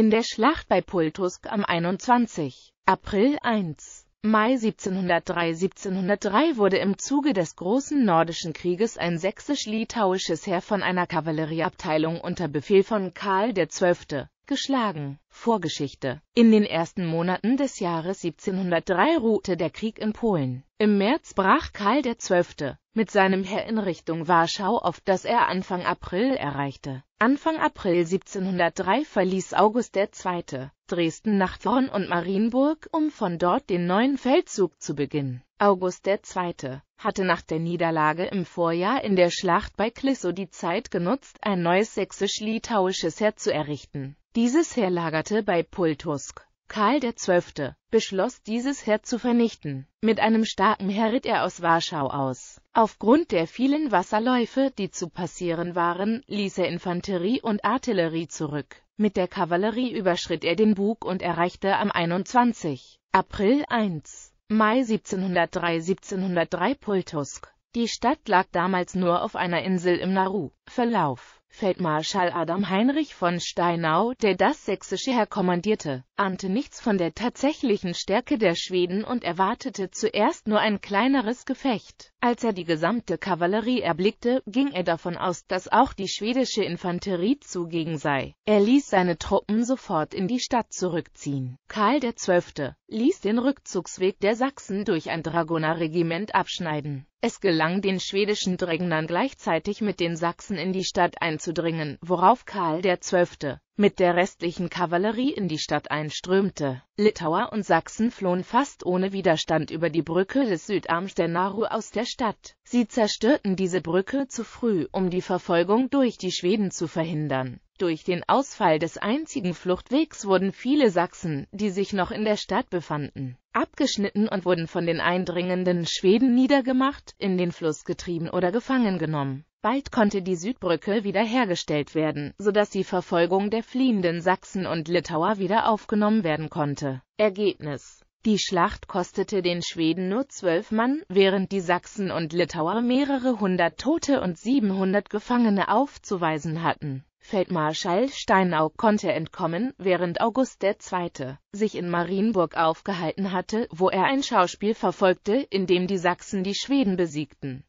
In der Schlacht bei Pultusk am 21. April 1. Mai 1703-1703 wurde im Zuge des Großen Nordischen Krieges ein sächsisch-litauisches Heer von einer Kavallerieabteilung unter Befehl von Karl XII. geschlagen. Vorgeschichte In den ersten Monaten des Jahres 1703 ruhte der Krieg in Polen. Im März brach Karl XII mit seinem Herr in Richtung Warschau, auf das er Anfang April erreichte. Anfang April 1703 verließ August II. Dresden nach Vorn und Marienburg, um von dort den neuen Feldzug zu beginnen. August II. hatte nach der Niederlage im Vorjahr in der Schlacht bei Clissow die Zeit genutzt, ein neues sächsisch-litauisches Heer zu errichten. Dieses Heer lagerte bei Pultusk. Karl XII. beschloss dieses Heer zu vernichten. Mit einem starken Heer ritt er aus Warschau aus. Aufgrund der vielen Wasserläufe, die zu passieren waren, ließ er Infanterie und Artillerie zurück. Mit der Kavallerie überschritt er den Bug und erreichte am 21. April 1. Mai 1703 1703 Pultusk. Die Stadt lag damals nur auf einer Insel im Nauru. Verlauf Feldmarschall Adam Heinrich von Steinau, der das sächsische Heer kommandierte, ahnte nichts von der tatsächlichen Stärke der Schweden und erwartete zuerst nur ein kleineres Gefecht. Als er die gesamte Kavallerie erblickte, ging er davon aus, dass auch die schwedische Infanterie zugegen sei. Er ließ seine Truppen sofort in die Stadt zurückziehen. Karl XII. ließ den Rückzugsweg der Sachsen durch ein Dragonerregiment abschneiden. Es gelang den schwedischen Drängern gleichzeitig mit den Sachsen in die Stadt ein voranzudringen, worauf Karl XII. mit der restlichen Kavallerie in die Stadt einströmte. Litauer und Sachsen flohen fast ohne Widerstand über die Brücke des Südarms der Naru aus der Stadt. Sie zerstörten diese Brücke zu früh, um die Verfolgung durch die Schweden zu verhindern. Durch den Ausfall des einzigen Fluchtwegs wurden viele Sachsen, die sich noch in der Stadt befanden, abgeschnitten und wurden von den eindringenden Schweden niedergemacht, in den Fluss getrieben oder gefangen genommen. Bald konnte die Südbrücke wiederhergestellt werden, sodass die Verfolgung der fliehenden Sachsen und Litauer wieder aufgenommen werden konnte. Ergebnis Die Schlacht kostete den Schweden nur zwölf Mann, während die Sachsen und Litauer mehrere hundert Tote und 700 Gefangene aufzuweisen hatten. Feldmarschall Steinau konnte entkommen, während August II. sich in Marienburg aufgehalten hatte, wo er ein Schauspiel verfolgte, in dem die Sachsen die Schweden besiegten.